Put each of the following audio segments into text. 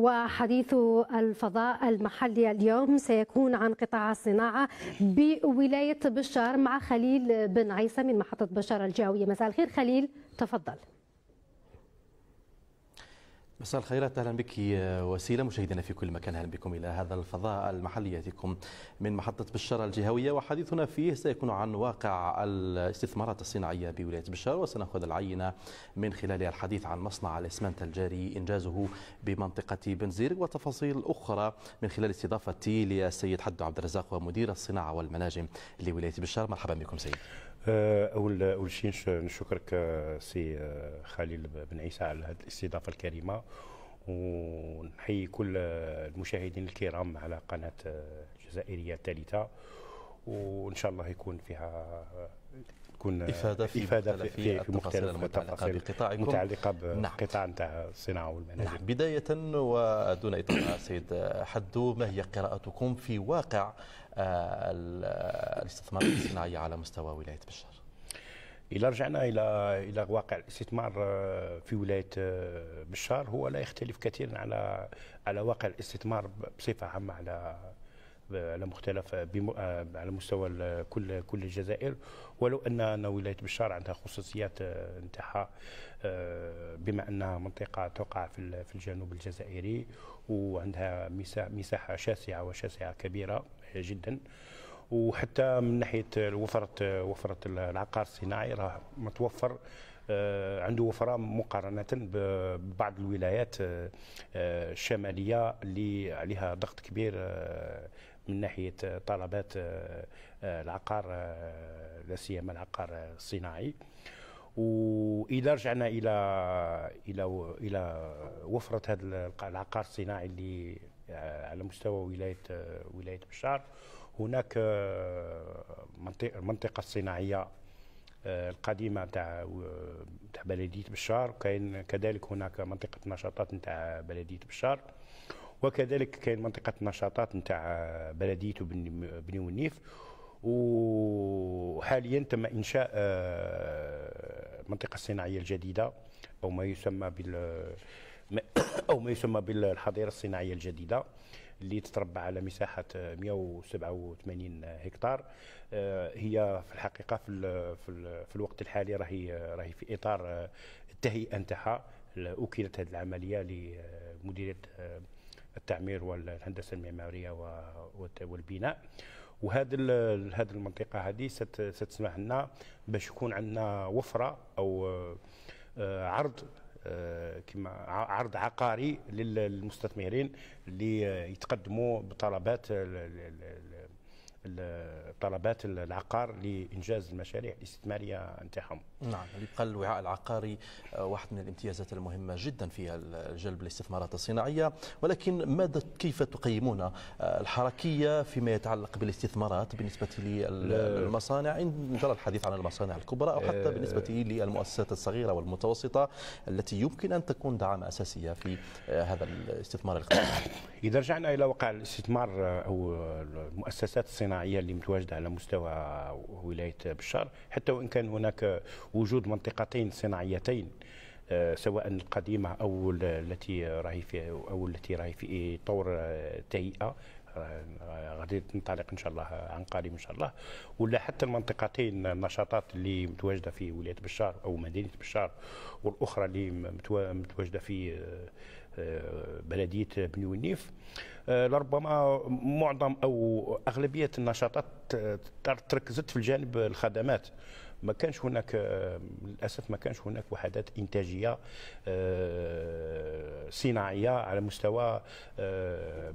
وحديث الفضاء المحلي اليوم سيكون عن قطاع الصناعة بولاية بشار مع خليل بن عيسى من محطة بشار الجاوية مساء الخير خليل تفضل مساء الخيرات اهلا بك وسيله مشاهدينا في كل مكان اهلا بكم الى هذا الفضاء المحلي ياتيكم من محطه بشار الجهويه وحديثنا فيه سيكون عن واقع الاستثمارات الصناعيه بولايه بشار وسناخذ العينه من خلال الحديث عن مصنع الاسمنت الجاري انجازه بمنطقه بنزير وتفاصيل اخرى من خلال استضافتي للسيد حد عبد الرزاق ومدير الصناعه والمناجم لولايه بشار مرحبا بكم سيد آه، اول اول شيء نشكرك آه، سي آه، خليل بن عيسى على هذه الاستضافه الكريمه ونحيي كل المشاهدين الكرام على قناه الجزائريه الثالثه وان شاء الله يكون فيها تكون افاده في افاده في, في, في مختلف المتعلقه بقطاعكم متعلقه نعم. بقطاع نعم. نتاع الصناعه والمنازل نعم بدايه ودون اطاله سيد حدو ما هي قراءتكم في واقع آه، الاستثمارات الصناعيه على مستوى ولايه بشار؟ إذا رجعنا إلى إلى واقع الاستثمار آه، في ولاية آه، بشار هو لا يختلف كثيرا على على واقع الاستثمار بصفة عامة على على مختلف على مستوى كل كل الجزائر ولو ان ولايه بشار عندها خصوصيات آه، نتاعها آه، بما انها منطقه تقع في في الجنوب الجزائري وعندها مساحه شاسعه وشاسعه كبيره جدا وحتى من ناحيه وفره وفره العقار الصناعي راه متوفر آه، عنده وفره مقارنه ببعض الولايات الشماليه اللي عليها ضغط كبير من ناحيه طلبات آه، آه، العقار آه، لا سيما العقار الصناعي واذا رجعنا الى الى الى وفره هذا العقار الصناعي اللي على مستوى ولايه ولايه بشار هناك منطقه الصناعيه القديمه تاع تاع بلديه بشار وكاين كذلك هناك منطقه نشاطات تاع بلديه بشار وكذلك كاين منطقه النشاطات نتاع بلديه بني ونيف وحاليا تم انشاء المنطقه آه، الصناعيه الجديده او ما يسمى بال او ما يسمى بالحظيره الصناعيه الجديده اللي تتربع على مساحه 187 آه، هكتار آه، هي في الحقيقه في في الوقت الحالي راهي راهي في اطار التهيئه نتاعها اكلت هذه العمليه لمديريه التعمير والهندسه المعماريه والبناء وهذا هذه المنطقه هذه ستسمح لنا باش يكون عندنا وفره او آه، عرض آه، كما عرض عقاري للمستثمرين اللي يتقدموا بطلبات طلبات العقار لانجاز المشاريع الاستثماريه نتاعهم. نعم يبقى يعني الوعاء العقاري آه، واحد من الامتيازات المهمه جدا في جلب الاستثمارات الصناعيه ولكن ماذا كيف تقيمون آه، الحركيه فيما يتعلق بالاستثمارات بالنسبه للمصانع ان جرى الحديث عن المصانع الكبرى او حتى بالنسبه آه. للمؤسسات الصغيره والمتوسطه التي يمكن ان تكون دعم اساسيه في هذا الاستثمار الاقتصادي. اذا رجعنا الى وقع الاستثمار او المؤسسات الصناعيه الصناعيه اللي متواجده على مستوى ولايه بشار حتى وان كان هناك وجود منطقتين صناعيتين آه، سواء القديمه او التي راهي في او التي راهي في طور تهيئه آه، غادي تنطلق ان شاء الله عن قريب ان شاء الله ولا حتى المنطقتين النشاطات اللي متواجده في ولايه بشار او مدينه بشار والاخرى اللي متواجده في آه، بلديه بني ونيف آه، لربما معظم او اغلبيه النشاطات تركزت في الجانب الخدمات ما كانش هناك آه، للاسف ما كانش هناك وحدات انتاجيه آه، صناعيه على مستوى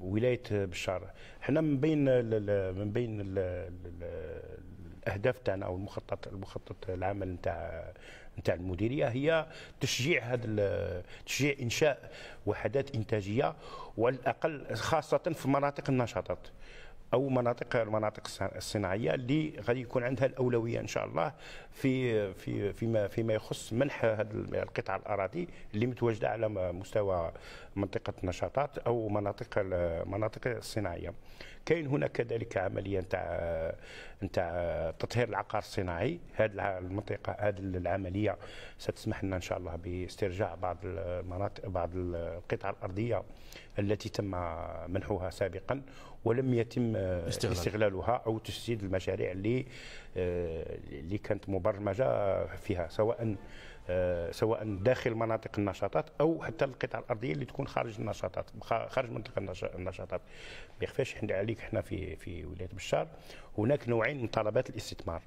ولايه بشار حنا من بين من بين الاهداف تاعنا او المخطط المخطط العمل نتاع نتاع المديريه هي تشجيع هذا تشجيع انشاء وحدات انتاجيه وعلى الاقل خاصه في مناطق النشاطات او مناطق المناطق الصناعيه اللي غادي يكون عندها الاولويه ان شاء الله في في فيما فيما يخص منح هذه القطع الاراضي اللي متواجده على مستوى منطقه النشاطات او مناطق المناطق الصناعيه كاين هنا كذلك عمليه نتاع نتاع تطهير العقار الصناعي هذه المنطقه هذه العمليه ستسمح لنا ان شاء الله باسترجاع بعض المناطق بعض القطع الارضيه التي تم منحها سابقا ولم يتم آه، استغلال. استغلالها او تسديد المشاريع اللي آه، اللي كانت مبرمجه فيها سواء آه، سواء داخل مناطق النشاطات او حتى القطع الارضيه اللي تكون خارج النشاطات خارج منطقه النشاطات ما يخفاش عليك حنا في في ولايه بشار هناك نوعين من طلبات الاستثمار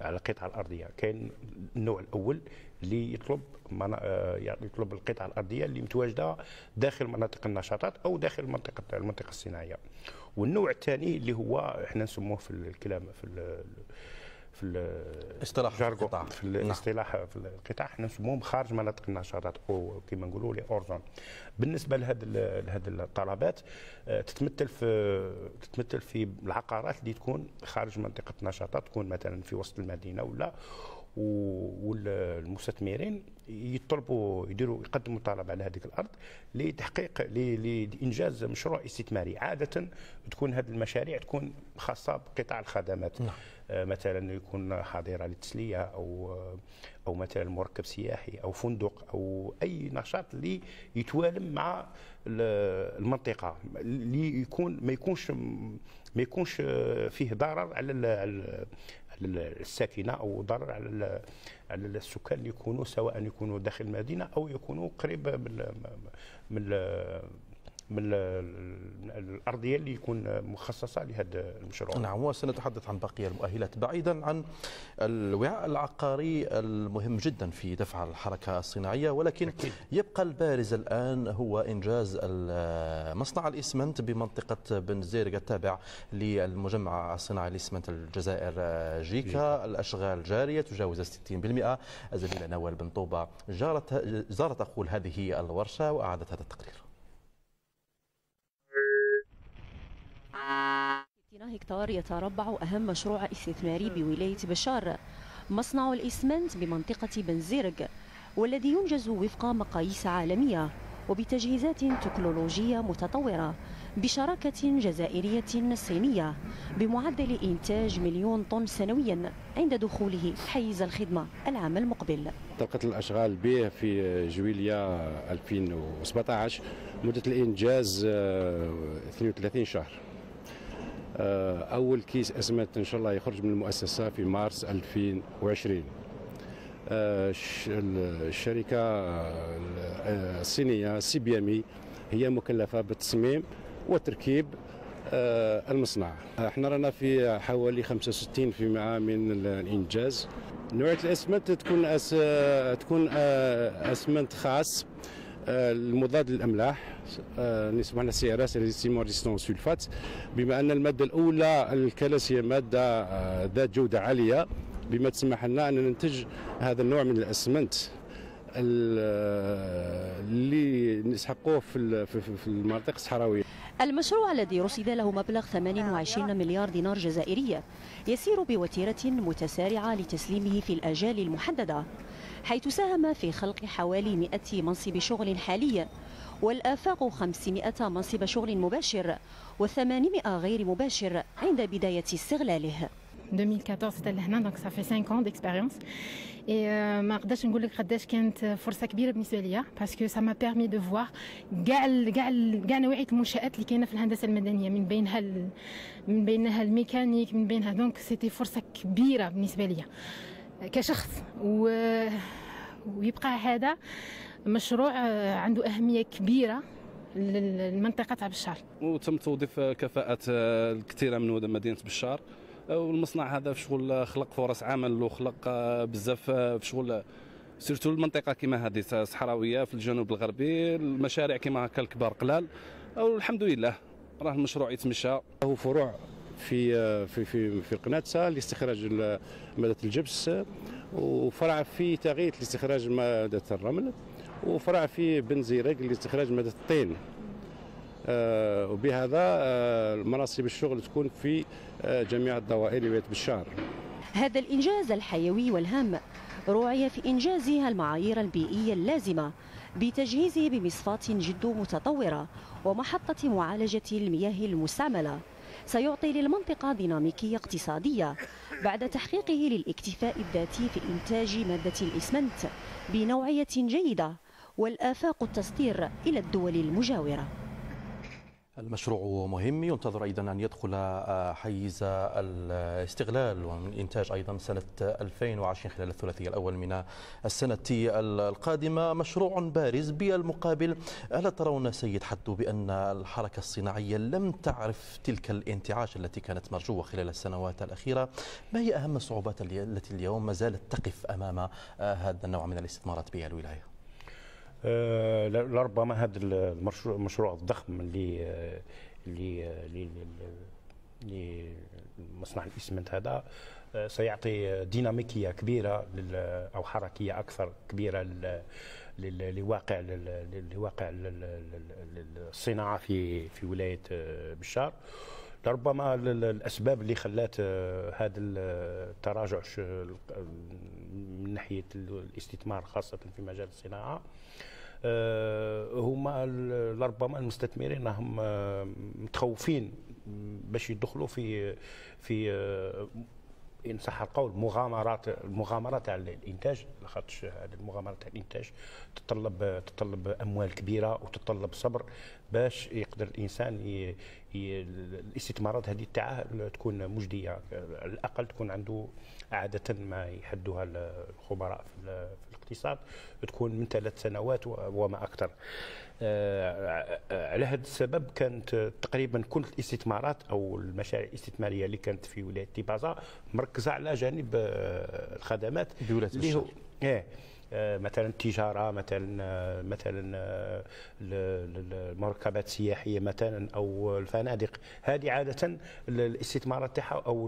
على القطع الارضيه كاين النوع الاول اللي يطلب آه، يعني يطلب القطع الارضيه اللي متواجده داخل مناطق النشاطات او داخل منطقه المنطقه الصناعيه والنوع الثاني اللي هو احنا نسموه في الكلام في الـ في الاصطلاح في القطاع في الاصطلاح نعم. في القطاع احنا نسموهم خارج مناطق النشاطات او كما نقولوا لي اورزون بالنسبه لهذا لهذا الطلبات آه، تتمثل في تتمثل في العقارات اللي تكون خارج منطقه النشاطات تكون مثلا في وسط المدينه ولا والمستثمرين يطلبوا يديروا يقدموا طلب على هذيك الارض لتحقيق لانجاز مشروع استثماري عاده تكون هذه المشاريع تكون خاصه بقطاع الخدمات نعم. آه، مثلا يكون حاضره للتسليه او آه، او مثلا مركب سياحي او فندق او اي نشاط اللي يتوالم مع المنطقه اللي يكون ما يكونش ما يكونش آه، فيه ضرر على الساكنه او ضرر على على السكان اللي يكونوا سواء يكونوا داخل المدينه او يكونوا قريب من من من الارضيه اللي يكون مخصصه لهذا المشروع. نعم وسنتحدث عن بقيه المؤهلات بعيدا عن الوعاء العقاري المهم جدا في دفع الحركه الصناعيه ولكن أكيد. يبقى البارز الان هو انجاز مصنع الاسمنت بمنطقه بن زيرق التابع للمجمع الصناعي لاسمنت الجزائر جيكا. جيب. الاشغال جاريه تجاوز 60% الزميله نوال بن طوبه زارت اقول هذه الورشه واعادت هذا التقرير. في هكتار يتربع أهم مشروع استثماري بولاية بشار مصنع الإسمنت بمنطقة بنزرج والذي ينجز وفق مقاييس عالمية وبتجهيزات تكنولوجية متطورة بشراكة جزائرية صينية بمعدل إنتاج مليون طن سنويا عند دخوله حيز الخدمة العام المقبل طاقة الأشغال به في جويليا 2017 مدة الإنجاز 32 آه، شهر آه، اول كيس أسمنت ان شاء الله يخرج من المؤسسه في مارس 2020 آه، الشركه آه، الصينيه سي بي ام هي مكلفه بالتصميم وتركيب المصنع احنا رانا في حوالي 65% من الانجاز نوعيه الاسمنت تكون أس... تكون اسمنت خاص آه، المضاد للاملاح آه، نسمى لنا سي ار اس ريزيستيمون سولفات بما ان الماده الاولى الكالسيوم ماده آه، ذات جوده عاليه بما تسمح لنا ان ننتج هذا النوع من الاسمنت اللي نسحقوه في في المناطق الصحراويه المشروع الذي رصد له مبلغ 28 مليار دينار جزائرية يسير بوتيرة متسارعة لتسليمه في الآجال المحددة حيث ساهم في خلق حوالي 100 منصب شغل حاليا والآفاق 500 منصب شغل مباشر و800 غير مباشر عند بداية استغلاله 2014 حتى لهنا دونك صافي 5 ans d'expérience et ما نقدرش نقول لك قداش كانت فرصه كبيره بالنسبه ليا باسكو سا ما بيرمي دو فوار كاع كاع كاع نوعيه المنشات اللي كاينه في الهندسه المدنيه من بينها من بينها الميكانيك من بينها دونك سيتي فرصه كبيره بالنسبه ليا كشخص و... ويبقى هذا مشروع آه، عنده أهمية كبيرة للمنطقة تاع بشار وتم توظيف كفاءات آه، كثيره من مدينة بشار آه، والمصنع هذا في شغل خلق فرص عمل وخلق بزاف في شغل سيرتو المنطقه كما هذه الصحراويه في الجنوب الغربي المشاريع كما هكا الكبار قلال والحمد لله راه المشروع يتمشى هو فروع في في في في قناتها لاستخراج ماده الجبس وفرع في تغيث لاستخراج ماده الرمل وفرع في بنزيرك لاستخراج ماده الطين آه، وبهذا المناصب آه، الشغل تكون في آه، جميع الدوائر لولايه بشار هذا الانجاز الحيوي والهام رعي في إنجازها المعايير البيئية اللازمة بتجهيزه بمصفاة جد متطورة ومحطة معالجة المياه المستعملة سيعطي للمنطقة ديناميكية اقتصادية بعد تحقيقه للاكتفاء الذاتي في إنتاج مادة الإسمنت بنوعية جيدة والآفاق التصدير إلى الدول المجاورة المشروع مهم ينتظر أيضا أن يدخل آه، حيز الاستغلال والإنتاج أيضا سنة 2020 خلال الثلاثي الأول من السنة القادمة مشروع بارز بالمقابل ألا ترون سيد حدو بأن الحركة الصناعية لم تعرف تلك الانتعاش التي كانت مرجوة خلال السنوات الأخيرة ما هي أهم الصعوبات التي اليوم ما زالت تقف أمام آه، هذا النوع من الاستثمارات بها الولاية؟ آه، لربما هذا المشروع مشروع الضخم آه، آه، اللي اللي مصنع الاسمنت هذا سيعطي ديناميكيه كبيره او حركيه اكثر كبيره لواقع لواقع الصناعه في في ولايه بشار لربما الاسباب اللي خلات آه، هذا آه، التراجع من ناحيه الاستثمار خاصه في مجال الصناعه آه، هما لربما المستثمرين هم متخوفين باش يدخلوا في في ان صح القول مغامرات المغامرات على الانتاج لاخاطش هذه المغامرات على الانتاج تتطلب تتطلب اموال كبيره وتتطلب صبر باش يقدر الانسان ي... ي... الاستثمارات هذه تاعه تكون مجديه على الاقل تكون عنده عاده ما يحدوها الخبراء في الاقتصاد تكون من ثلاث سنوات وما اكثر آه، على هذا السبب كانت تقريبا كل الاستثمارات او المشاريع الاستثماريه اللي كانت في ولايه تيبازا مركزه على جانب آه، الخدمات دوله اللي هو إيه. مثلا التجاره مثلا مثلا المركبات السياحيه مثلا او الفنادق هذه عاده الاستثمارات تاعها او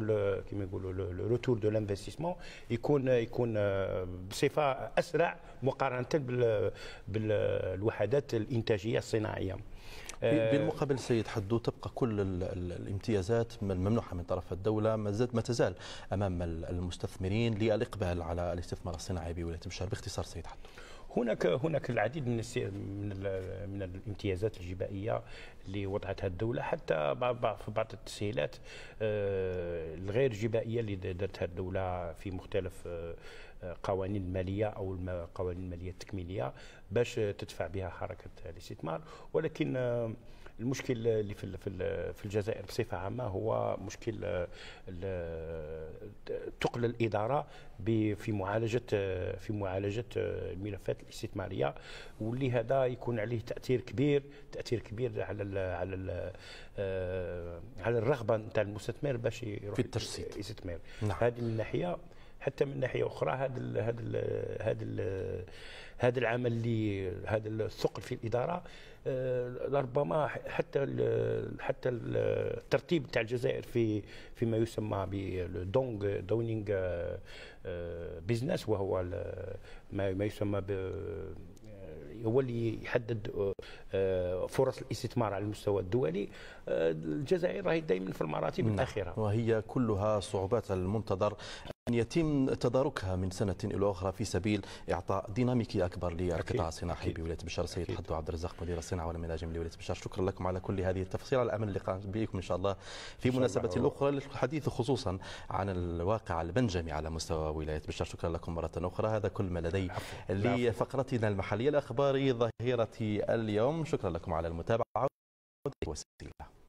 كما يقولوا الروتور دو لانفستيسمون يكون يكون آه، بصفه اسرع مقارنه بالوحدات الانتاجيه الصناعيه آه، بالمقابل سيد حدو تبقى كل الامتيازات الممنوحه من طرف الدوله ما ما تزال امام المستثمرين للاقبال على الاستثمار الصناعي بولايه بشار باختصار سيد حدو هناك هناك العديد من من من الامتيازات الجبائيه اللي وضعتها الدوله حتى في بعض التسهيلات آه، الغير جبائيه اللي دارتها الدوله في مختلف آه، قوانين الماليه او القوانين الماليه التكميليه باش تدفع بها حركه الاستثمار ولكن آه، المشكل اللي في في الجزائر بصفه عامه هو مشكل آه، تقل الاداره في معالجه آه، في معالجه الملفات الاستثماريه واللي هذا يكون عليه تاثير كبير تاثير كبير على الـ على الـ على الرغبه نتاع المستثمر باش يروح في التجسيد يستثمر نعم. هذه من ناحيه حتى من ناحيه اخرى هذا هذا هذا هذا العمل اللي هذا الثقل في الاداره آه، لربما حتى حتى الترتيب تاع الجزائر في فيما يسمى بالدونغ دونينغ آه، بيزنس وهو ما يسمى آه، هو اللي يحدد فرص الاستثمار على المستوى الدولي الجزائر راهي دائما في المراتب نعم. الاخيره وهي كلها صعوبات المنتظر يتم تداركها من سنة إلى أخرى في سبيل إعطاء ديناميكية أكبر للقطاع الصناعي بولاية بشار السيد حدو عبد الرزاق مدير الصناعة والمناجم لولاية بشار شكرا لكم على كل هذه التفاصيل على أمل اللقاء بكم إن شاء الله في مناسبة أخرى للحديث خصوصا عن الواقع البنجمي على مستوى ولاية بشار شكرا لكم مرة أخرى هذا كل ما لدي لفقرتنا المحلية الأخبارية ظهيرة اليوم شكرا لكم على المتابعة وسيلة